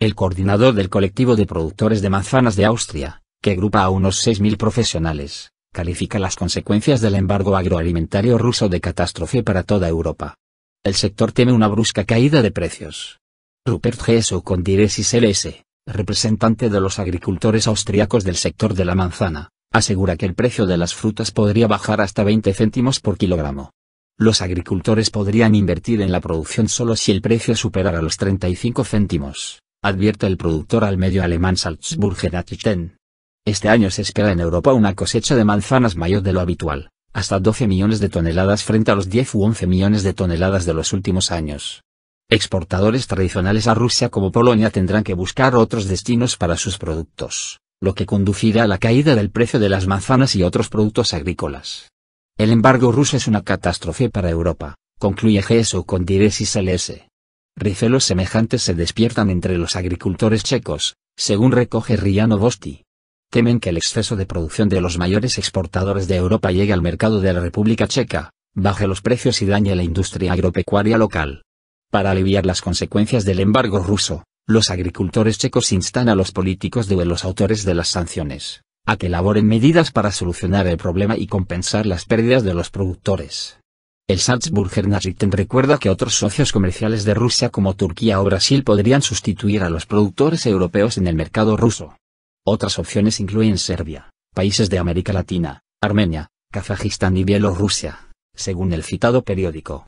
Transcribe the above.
el coordinador del colectivo de productores de manzanas de Austria, que agrupa a unos 6.000 profesionales, califica las consecuencias del embargo agroalimentario ruso de catástrofe para toda Europa. El sector teme una brusca caída de precios. Rupert Geso, con Diresis LS, representante de los agricultores austriacos del sector de la manzana, asegura que el precio de las frutas podría bajar hasta 20 céntimos por kilogramo. Los agricultores podrían invertir en la producción solo si el precio superara los 35 céntimos advierte el productor al medio alemán Salzburger Nachrichten. Este año se espera en Europa una cosecha de manzanas mayor de lo habitual, hasta 12 millones de toneladas frente a los 10 u 11 millones de toneladas de los últimos años. Exportadores tradicionales a Rusia como Polonia tendrán que buscar otros destinos para sus productos, lo que conducirá a la caída del precio de las manzanas y otros productos agrícolas. El embargo ruso es una catástrofe para Europa, concluye GSO con diresis LS. Recelos semejantes se despiertan entre los agricultores checos, según recoge Riano Bosti. Temen que el exceso de producción de los mayores exportadores de Europa llegue al mercado de la República Checa, baje los precios y dañe la industria agropecuaria local. Para aliviar las consecuencias del embargo ruso, los agricultores checos instan a los políticos de los autores de las sanciones, a que elaboren medidas para solucionar el problema y compensar las pérdidas de los productores. El Salzburger Nachrichten recuerda que otros socios comerciales de Rusia como Turquía o Brasil podrían sustituir a los productores europeos en el mercado ruso. Otras opciones incluyen Serbia, países de América Latina, Armenia, Kazajistán y Bielorrusia, según el citado periódico.